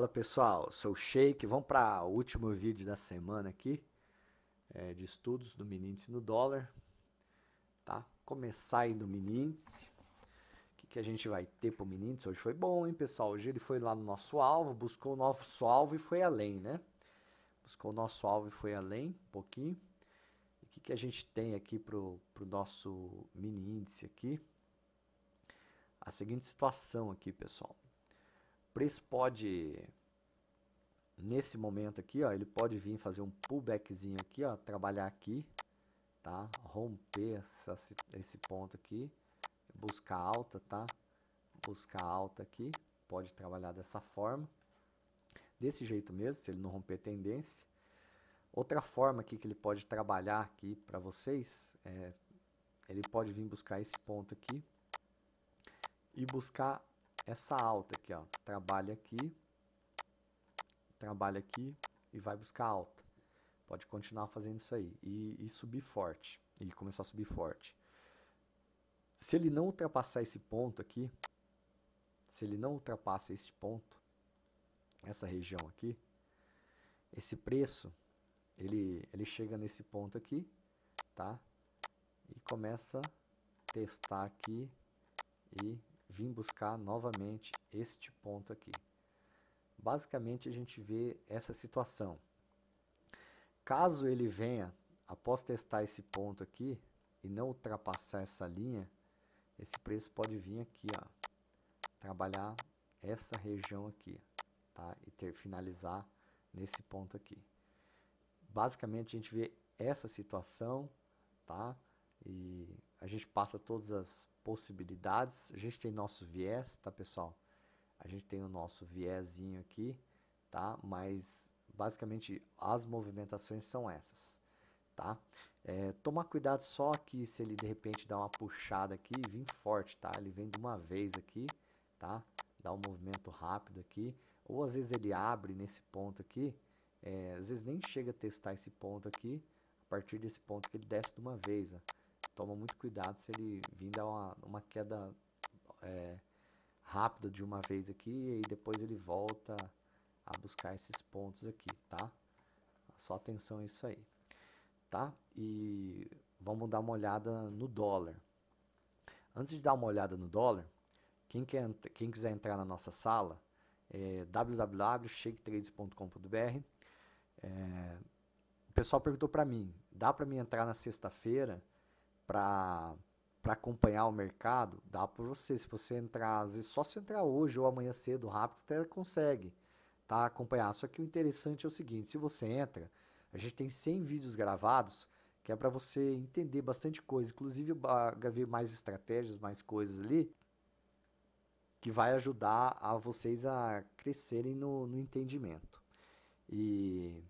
Fala pessoal, sou o Sheik. Vamos para o último vídeo da semana aqui é, de estudos do Minindice no dólar. Tá? Começar aí do Minindice. O que, que a gente vai ter para o Minindice? Hoje foi bom, hein, pessoal? Hoje ele foi lá no nosso alvo, buscou o nosso alvo e foi além, né? Buscou o nosso alvo e foi além um pouquinho. E o que, que a gente tem aqui para o nosso mini índice aqui? A seguinte situação aqui, pessoal preço pode nesse momento aqui, ó, ele pode vir fazer um pullbackzinho aqui, ó, trabalhar aqui, tá? Romper essa, esse ponto aqui, buscar alta, tá? Buscar alta aqui, pode trabalhar dessa forma. Desse jeito mesmo, se ele não romper tendência. Outra forma aqui que ele pode trabalhar aqui para vocês, é, ele pode vir buscar esse ponto aqui e buscar essa alta aqui, ó. Trabalha aqui, trabalha aqui e vai buscar alta. Pode continuar fazendo isso aí e, e subir forte e começar a subir forte. Se ele não ultrapassar esse ponto aqui, se ele não ultrapassa esse ponto, essa região aqui, esse preço, ele, ele chega nesse ponto aqui, tá? E começa a testar aqui e vim buscar novamente este ponto aqui. Basicamente, a gente vê essa situação. Caso ele venha, após testar esse ponto aqui e não ultrapassar essa linha, esse preço pode vir aqui, ó, trabalhar essa região aqui, tá? E ter finalizar nesse ponto aqui. Basicamente, a gente vê essa situação, tá? E gente passa todas as possibilidades. A gente tem nosso viés, tá, pessoal? A gente tem o nosso viezinho aqui, tá? Mas basicamente as movimentações são essas, tá? É, tomar cuidado só que se ele de repente dá uma puxada aqui, vem forte, tá? Ele vem de uma vez aqui, tá? Dá um movimento rápido aqui. Ou às vezes ele abre nesse ponto aqui, é, às vezes nem chega a testar esse ponto aqui, a partir desse ponto que ele desce de uma vez, ó toma muito cuidado se ele vir dar uma, uma queda é, rápida de uma vez aqui e depois ele volta a buscar esses pontos aqui, tá? Só atenção a isso aí, tá? E vamos dar uma olhada no dólar. Antes de dar uma olhada no dólar, quem, quer, quem quiser entrar na nossa sala, é www.shaketrades.com.br. É, o pessoal perguntou para mim, dá para mim entrar na sexta-feira? para para acompanhar o mercado, dá para você. Se você entrar, às vezes, só se entrar hoje ou amanhã cedo, rápido, até consegue tá, acompanhar. Só que o interessante é o seguinte: se você entra, a gente tem 100 vídeos gravados, que é para você entender bastante coisa. Inclusive, eu gravei mais estratégias, mais coisas ali, que vai ajudar a vocês a crescerem no, no entendimento. E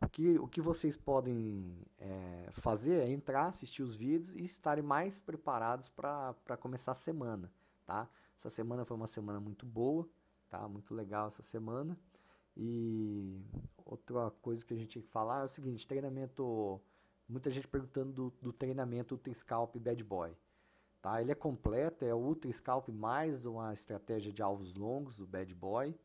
o que, o que vocês podem é, fazer é entrar, assistir os vídeos e estarem mais preparados para começar a semana, tá? Essa semana foi uma semana muito boa, tá? Muito legal essa semana. E outra coisa que a gente tinha que falar é o seguinte, treinamento... Muita gente perguntando do, do treinamento Ultra Scalp Bad Boy. Tá? Ele é completo, é o Ultra Scalp mais uma estratégia de alvos longos, o Bad Boy.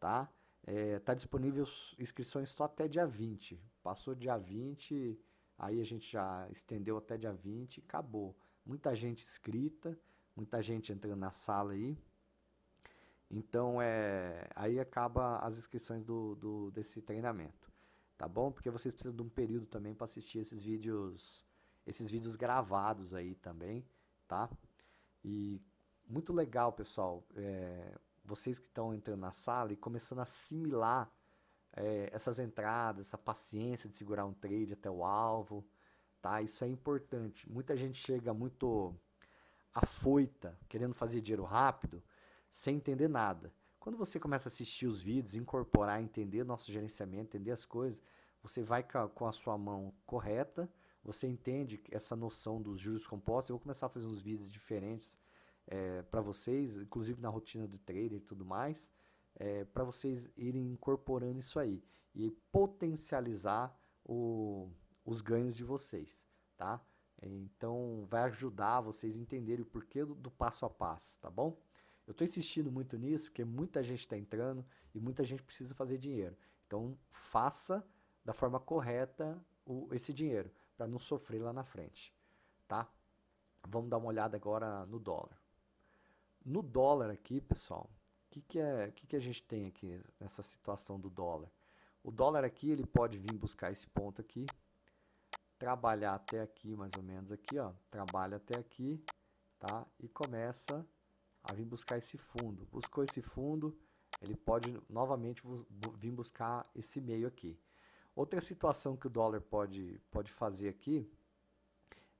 Tá? Está é, tá disponível inscrições só até dia 20. Passou dia 20, aí a gente já estendeu até dia 20 e acabou. Muita gente inscrita, muita gente entrando na sala aí. Então, é, aí acaba as inscrições do, do desse treinamento, tá bom? Porque vocês precisam de um período também para assistir esses vídeos, esses vídeos gravados aí também, tá? E muito legal, pessoal. É, vocês que estão entrando na sala e começando a assimilar é, essas entradas, essa paciência de segurar um trade até o alvo, tá? Isso é importante. Muita gente chega muito afoita, querendo fazer dinheiro rápido, sem entender nada. Quando você começa a assistir os vídeos, incorporar, entender nosso gerenciamento, entender as coisas, você vai com a sua mão correta, você entende essa noção dos juros compostos. Eu vou começar a fazer uns vídeos diferentes é, para vocês, inclusive na rotina do trader e tudo mais, é, para vocês irem incorporando isso aí e potencializar o, os ganhos de vocês, tá? Então vai ajudar vocês a entenderem o porquê do, do passo a passo, tá bom? Eu estou insistindo muito nisso porque muita gente está entrando e muita gente precisa fazer dinheiro. Então faça da forma correta o, esse dinheiro para não sofrer lá na frente, tá? Vamos dar uma olhada agora no dólar. No dólar aqui, pessoal, o que, que, é, que, que a gente tem aqui nessa situação do dólar? O dólar aqui, ele pode vir buscar esse ponto aqui, trabalhar até aqui, mais ou menos aqui, ó, trabalha até aqui, tá? E começa a vir buscar esse fundo. Buscou esse fundo, ele pode novamente vir buscar esse meio aqui. Outra situação que o dólar pode, pode fazer aqui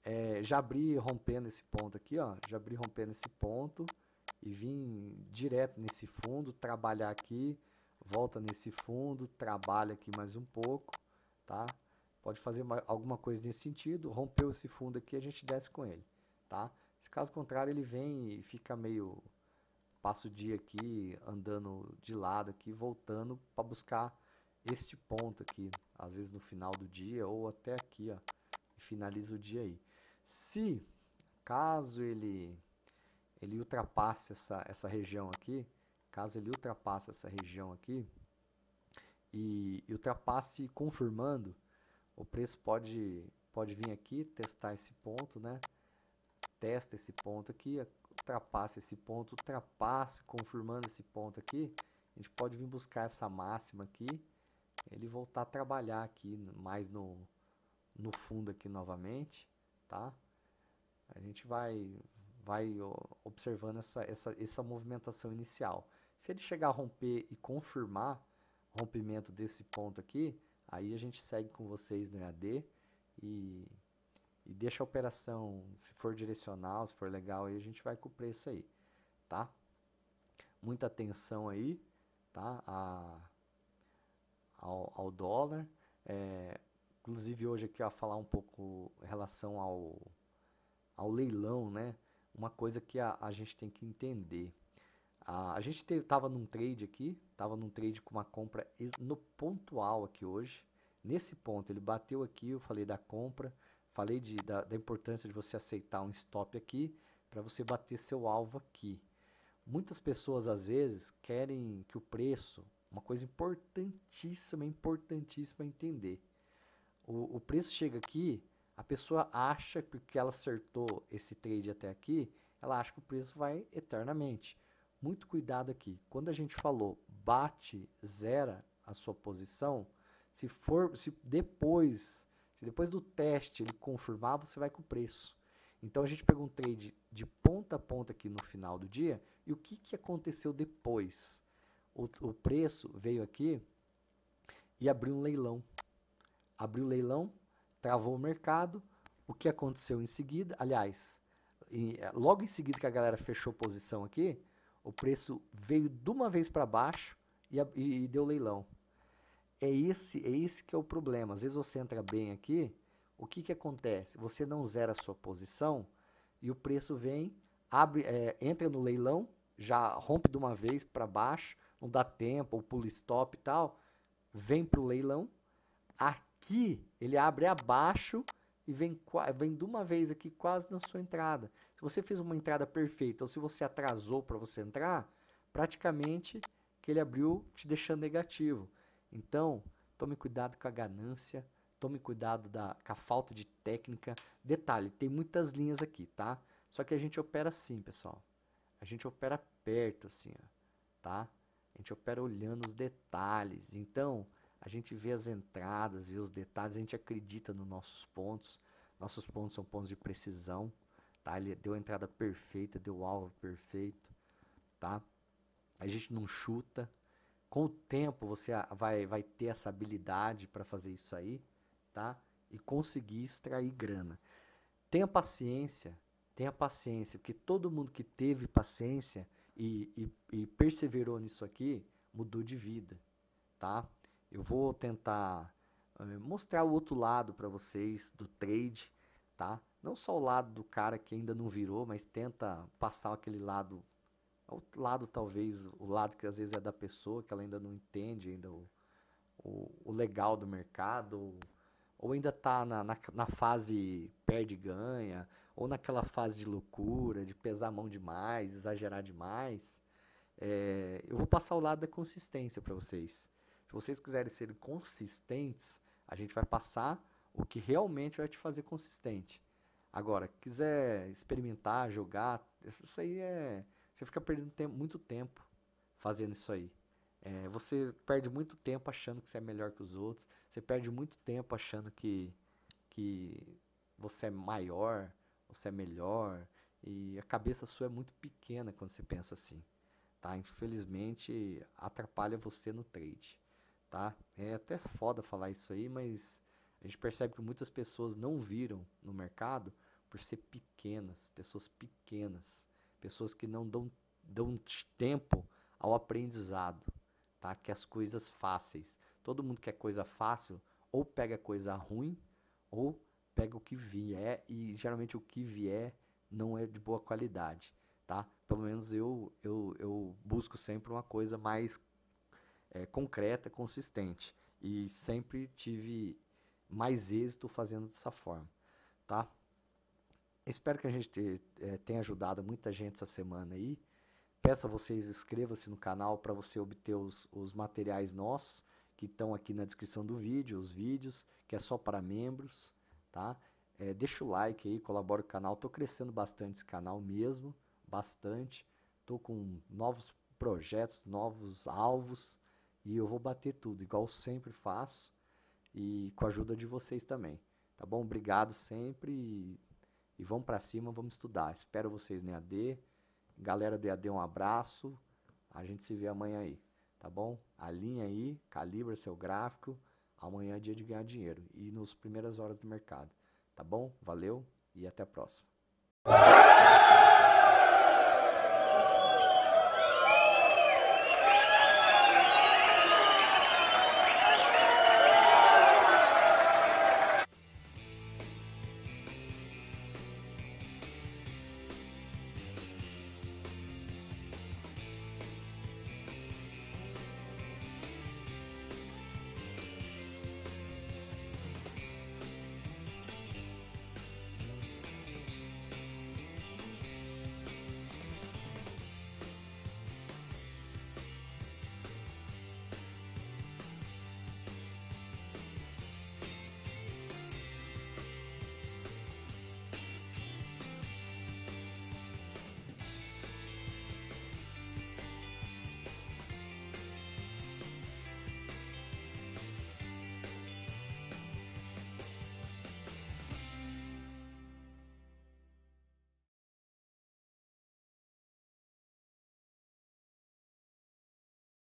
é já abrir rompendo esse ponto aqui, ó, já abrir rompendo esse ponto, e vim direto nesse fundo, trabalhar aqui, volta nesse fundo, trabalha aqui mais um pouco, tá? Pode fazer uma, alguma coisa nesse sentido, rompeu esse fundo aqui, a gente desce com ele, tá? Se caso contrário, ele vem e fica meio passa o dia aqui andando de lado aqui, voltando para buscar este ponto aqui, às vezes no final do dia ou até aqui, ó, e finaliza o dia aí. Se caso ele ele ultrapasse essa, essa região aqui, caso ele ultrapasse essa região aqui e, e ultrapasse confirmando, o preço pode, pode vir aqui, testar esse ponto, né? Testa esse ponto aqui, ultrapasse esse ponto, ultrapasse confirmando esse ponto aqui, a gente pode vir buscar essa máxima aqui, ele voltar a trabalhar aqui mais no, no fundo aqui novamente, tá? A gente vai, vai observando essa, essa, essa movimentação inicial. Se ele chegar a romper e confirmar o rompimento desse ponto aqui, aí a gente segue com vocês no EAD e, e deixa a operação, se for direcional, se for legal, aí a gente vai com o preço aí, tá? Muita atenção aí, tá? A, ao, ao dólar. É, inclusive hoje aqui eu vou falar um pouco em relação ao, ao leilão, né? uma coisa que a, a gente tem que entender. A, a gente estava num trade aqui, estava num trade com uma compra no pontual aqui hoje. Nesse ponto, ele bateu aqui, eu falei da compra, falei de, da, da importância de você aceitar um stop aqui para você bater seu alvo aqui. Muitas pessoas, às vezes, querem que o preço, uma coisa importantíssima, importantíssima entender. O, o preço chega aqui, a pessoa acha que porque ela acertou esse trade até aqui, ela acha que o preço vai eternamente. Muito cuidado aqui. Quando a gente falou bate, zera a sua posição, se for, se depois, se depois do teste ele confirmar, você vai com o preço. Então a gente pegou um trade de ponta a ponta aqui no final do dia e o que, que aconteceu depois? O, o preço veio aqui e abriu um leilão. Abriu o leilão, travou o mercado. O que aconteceu em seguida? Aliás, em, eh, logo em seguida que a galera fechou posição aqui, o preço veio de uma vez para baixo e, e, e deu leilão. É esse, é esse que é o problema. Às vezes você entra bem aqui, o que, que acontece? Você não zera a sua posição e o preço vem, abre, é, entra no leilão, já rompe de uma vez para baixo, não dá tempo, ou pula stop e tal, vem para o leilão. Aqui que ele abre abaixo e vem, vem de uma vez aqui quase na sua entrada. Se você fez uma entrada perfeita ou se você atrasou para você entrar, praticamente que ele abriu te deixando negativo. Então, tome cuidado com a ganância, tome cuidado da, com a falta de técnica. Detalhe, tem muitas linhas aqui, tá? Só que a gente opera assim, pessoal. A gente opera perto, assim, ó, tá? A gente opera olhando os detalhes. Então, a gente vê as entradas, vê os detalhes, a gente acredita nos nossos pontos. Nossos pontos são pontos de precisão, tá? Ele deu a entrada perfeita, deu o alvo perfeito, tá? A gente não chuta. Com o tempo você vai, vai ter essa habilidade para fazer isso aí, tá? E conseguir extrair grana. Tenha paciência, tenha paciência, porque todo mundo que teve paciência e, e, e perseverou nisso aqui mudou de vida, tá? Eu vou tentar eh, mostrar o outro lado para vocês do trade, tá? Não só o lado do cara que ainda não virou, mas tenta passar aquele lado, o lado talvez, o lado que às vezes é da pessoa, que ela ainda não entende ainda o, o, o legal do mercado, ou, ou ainda tá na, na, na fase perde-ganha, ou naquela fase de loucura, de pesar a mão demais, exagerar demais. É, eu vou passar o lado da consistência para vocês. Se vocês quiserem ser consistentes, a gente vai passar o que realmente vai te fazer consistente. Agora, quiser experimentar, jogar, isso aí é. Você fica perdendo tempo, muito tempo fazendo isso aí. É, você perde muito tempo achando que você é melhor que os outros. Você perde muito tempo achando que, que você é maior, você é melhor. E a cabeça sua é muito pequena quando você pensa assim. Tá? Infelizmente, atrapalha você no trade tá? É até foda falar isso aí, mas a gente percebe que muitas pessoas não viram no mercado por ser pequenas, pessoas pequenas, pessoas que não dão, dão tempo ao aprendizado, tá? Que as coisas fáceis. Todo mundo quer coisa fácil, ou pega coisa ruim, ou pega o que vier, e geralmente o que vier não é de boa qualidade, tá? Pelo menos eu, eu, eu busco sempre uma coisa mais é, concreta, consistente. E sempre tive mais êxito fazendo dessa forma, tá? Espero que a gente é, tenha ajudado muita gente essa semana aí. Peço a vocês inscreva-se no canal para você obter os, os materiais nossos que estão aqui na descrição do vídeo, os vídeos, que é só para membros, tá? É, deixa o like aí, colabora com o canal. Tô crescendo bastante esse canal mesmo, bastante. Tô com novos projetos, novos alvos e eu vou bater tudo, igual sempre faço, e com a ajuda de vocês também. Tá bom? Obrigado sempre e, e vamos para cima, vamos estudar. Espero vocês no EAD. Galera do EAD, um abraço. A gente se vê amanhã aí, tá bom? Alinha aí, calibra seu gráfico. Amanhã é dia de ganhar dinheiro e nos primeiras horas do mercado, tá bom? Valeu e até a próxima.